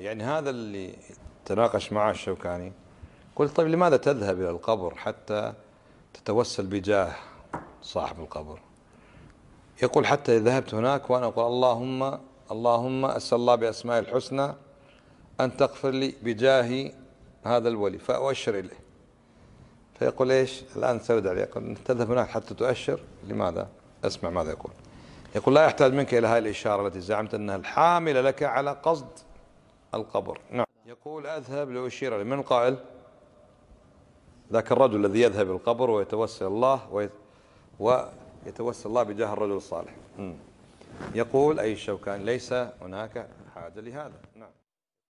يعني هذا اللي تناقش معه الشوكاني قلت طيب لماذا تذهب إلى القبر حتى تتوسل بجاه صاحب القبر يقول حتى ذهبت هناك وأنا أقول اللهم اللهم أسأل الله بأسماء الحسنى أن تغفر لي بجاه هذا الولي فأؤشر إليه فيقول إيش الآن سرد عليه يقول تذهب هناك حتى تؤشر لماذا أسمع ماذا يقول يقول لا يحتاج منك إلى هذه الإشارة التي زعمت أنها الحاملة لك على قصد القبر نعم. يقول أذهب لأشير من القائل ذاك الرجل الذي يذهب القبر ويتوسل الله ويت... ويتوسل الله بجاه الرجل الصالح يقول أي الشوكان ليس هناك حاجة لهذا نعم